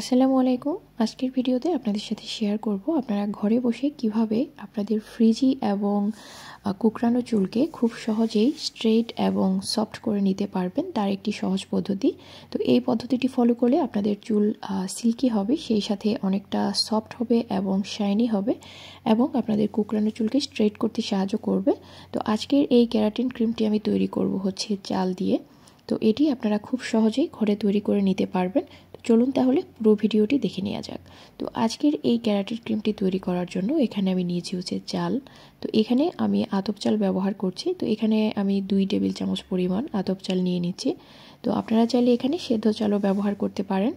আসসালামু আলাইকুম আজকের ভিডিওতে আপনাদের সাথে শেয়ার করব আপনারা ঘরে বসে কিভাবে আপনাদের ফ্রিজি এবং কুকরানো চুলকে খুব সহজেই স্ট্রেট এবং সফট করে নিতে পারবেন তার একটি সহজ পদ্ধতি তো এই পদ্ধতিটি ফলো করলে আপনাদের চুল সিল্কি হবে সেই সাথে অনেকটা সফট হবে এবং শাইনি হবে এবং আপনাদের কুকরানো চুলকে স্ট্রেট করতে সাহায্য করবে তো আজকের এই ক্যারাটিন ক্রিমটি আমি তৈরি করব হচ্ছে চাল দিয়ে তো এটি আপনারা খুব সহজেই ঘরে তৈরি করে নিতে পারবেন চলুন তাহলে পুরো ভিডিওটি দেখে নেওয়া যাক তো আজকের এই ক্যারাটির ক্রিমটি তৈরি করার জন্য এখানে আমি নিয়েছি হচ্ছে চাল তো এখানে আমি আতপ চাল ব্যবহার করছি তো এখানে আমি দুই টেবিল চামচ পরিমাণ আতপ চাল নিয়ে নিচ্ছি তো আপনারা চাইলে এখানে সেদ্ধ চালও ব্যবহার করতে পারেন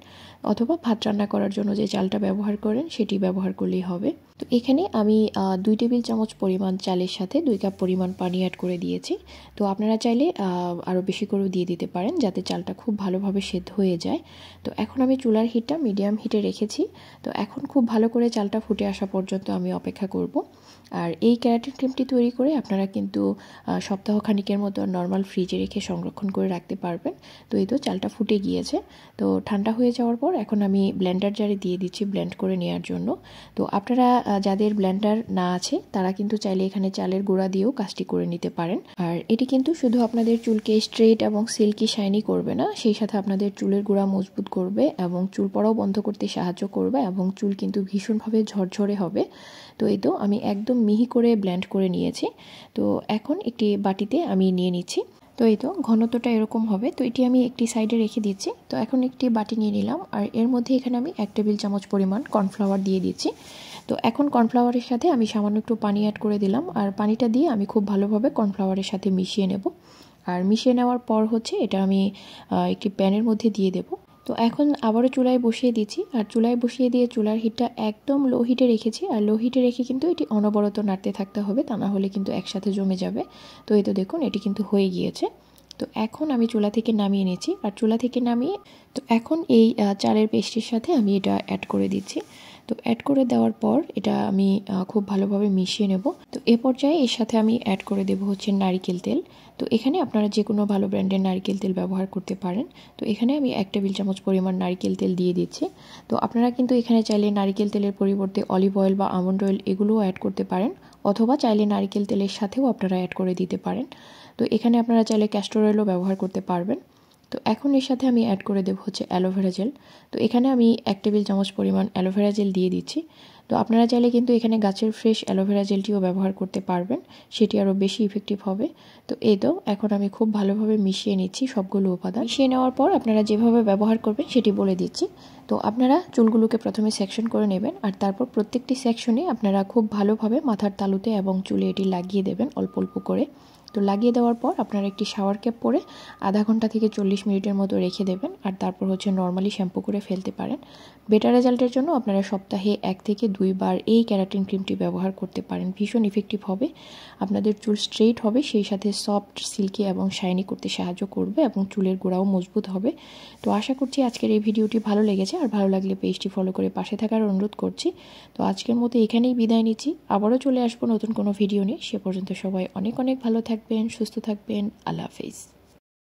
অথবা ভাত রান্না করার জন্য যে চালটা ব্যবহার করেন সেটি ব্যবহার করলেই হবে তো এখানে আমি দুই টেবিল চামচ পরিমাণ চালের সাথে দুই কাপ পরিমাণ পানি অ্যাড করে দিয়েছি তো আপনারা চাইলে আরও বেশি করেও দিয়ে দিতে পারেন যাতে চালটা খুব ভালোভাবে সেদ্ধ হয়ে যায় তো এখন আমি চুলার হিটটা মিডিয়াম হিটে রেখেছি তো এখন খুব ভালো করে চালটা ফুটে আসা পর্যন্ত আমি অপেক্ষা করব আর এই কেরাটিন ক্রিমটি তৈরি করে আপনারা কিন্তু সপ্তাহখানিকের মতো নর্মাল ফ্রিজে রেখে সংরক্ষণ করে রাখতে পারবেন তো এই তো চালটা ফুটে গিয়েছে তো ঠান্ডা হয়ে যাওয়ার পর এখন আমি ব্লেন্ডার জারে দিয়ে দিচ্ছি ব্লেন্ড করে নেওয়ার জন্য তো আপনারা যাদের ব্লেন্ডার না আছে তারা কিন্তু চাইলে এখানে চালের গুঁড়া দিয়েও কাজটি করে নিতে পারেন আর এটি কিন্তু শুধু আপনাদের চুলকে স্ট্রেট এবং সিল্কি শাইনি করবে না সেই সাথে আপনাদের চুলের গোড়া মজবুত করবে এবং চুল পড়াও বন্ধ করতে সাহায্য করবে এবং চুল কিন্তু ভীষণভাবে ঝরঝরে হবে তো এই তো আমি একদম মিহি করে ব্ল্যান্ড করে নিয়েছি তো এখন একটি বাটিতে আমি নিয়ে নিচ্ছি তো এই তো ঘনত্বটা এরকম হবে তো এটি আমি একটি সাইডে রেখে দিচ্ছি তো এখন একটি বাটি নিয়ে নিলাম আর এর মধ্যে এখানে আমি এক টেবিল চামচ পরিমাণ কর্নফ্লাওয়ার দিয়ে দিচ্ছি তো এখন কর্নফ্লাওয়ারের সাথে আমি সামান্য একটু পানি অ্যাড করে দিলাম আর পানিটা দিয়ে আমি খুব ভালোভাবে কর্নফ্লাওয়ারের সাথে মিশিয়ে নেব আর মিশিয়ে নেওয়ার পর হচ্ছে এটা আমি একটি প্যানের মধ্যে দিয়ে দেবো তো এখন আবারও চুলায় বসিয়ে দিচ্ছি আর চুলায় বসিয়ে দিয়ে চুলার হিটটা একদম লো হিটে রেখেছি আর লো হিটে রেখে কিন্তু এটি অনবরত নাড়তে থাকতে হবে তা না হলে কিন্তু একসাথে জমে যাবে তো এই তো দেখুন এটি কিন্তু হয়ে গিয়েছে তো এখন আমি চুলা থেকে নামিয়ে নিয়েছি আর চুলা থেকে নামিয়ে তো এখন এই চালের পেস্টির সাথে আমি এটা অ্যাড করে দিচ্ছি তো অ্যাড করে দেওয়ার পর এটা আমি খুব ভালোভাবে মিশিয়ে নেব এ পর্যায়ে এর সাথে আমি অ্যাড করে দেব হচ্ছে নারিকেল তেল তো এখানে আপনারা যে কোনো ভালো ব্র্যান্ডের নারিকেল তেল ব্যবহার করতে পারেন তো এখানে আমি এক টেবিল চামচ পরিমাণ নারিকেল তেল দিয়ে দিচ্ছি তো আপনারা কিন্তু এখানে চাইলে নারিকেল তেলের পরিবর্তে অলিভ অয়েল বা আমন্ড অয়েল এগুলোও অ্যাড করতে পারেন অথবা চাইলে নারিকেল তেলের সাথেও আপনারা অ্যাড করে দিতে পারেন তো এখানে আপনারা চাইলে ক্যাস্টর অয়েলও ব্যবহার করতে পারবেন তো এখন এর সাথে আমি অ্যাড করে দেব হচ্ছে অ্যালোভেরা জেল তো এখানে আমি এক টেবিল চামচ পরিমাণ অ্যালোভেরা জেল দিয়ে দিচ্ছি তো আপনারা চাইলে কিন্তু এখানে গাছের ফ্রেশ অ্যালোভেরা জেলটিও ব্যবহার করতে পারবেন সেটি আরও বেশি ইফেক্টিভ হবে তো এ তো এখন আমি খুব ভালোভাবে মিশিয়ে নিচ্ছি সবগুলো উপাদান মিশিয়ে নেওয়ার পর আপনারা যেভাবে ব্যবহার করবেন সেটি বলে দিচ্ছি তো আপনারা চুলগুলোকে প্রথমে সেকশন করে নেবেন আর তারপর প্রত্যেকটি সেকশনে আপনারা খুব ভালোভাবে মাথার তালুতে এবং চুলে এটি লাগিয়ে দেবেন অল্প অল্প করে তো লাগিয়ে দেওয়ার পর আপনারা একটি শাওয়ার ক্যাপ পরে আধা ঘন্টা থেকে চল্লিশ মিনিটের মতো রেখে দেবেন আর তারপর হচ্ছে নর্মালি শ্যাম্পু করে ফেলতে পারেন বেটার রেজাল্টের জন্য আপনারা সপ্তাহে এক থেকে দুইবার এই ক্যারাটিন ক্রিমটি ব্যবহার করতে পারেন ভীষণ ইফেক্টিভ হবে আপনাদের চুল স্ট্রেইট হবে সেই সাথে সফট সিল্কি এবং শাইনি করতে সাহায্য করবে এবং চুলের গোড়াও মজবুত হবে তো আশা করছি আজকের এই ভিডিওটি ভালো লেগেছে আর ভালো লাগলে পেজটি ফলো করে পাশে থাকার অনুরোধ করছি তো আজকের মতো এখানেই বিদায় নিচ্ছি আবারও চলে আসবো নতুন কোনো ভিডিও নিয়ে সে পর্যন্ত সবাই অনেক অনেক ভালো থাকবেন সুস্থ থাকবেন আল্লাহ হাফেজ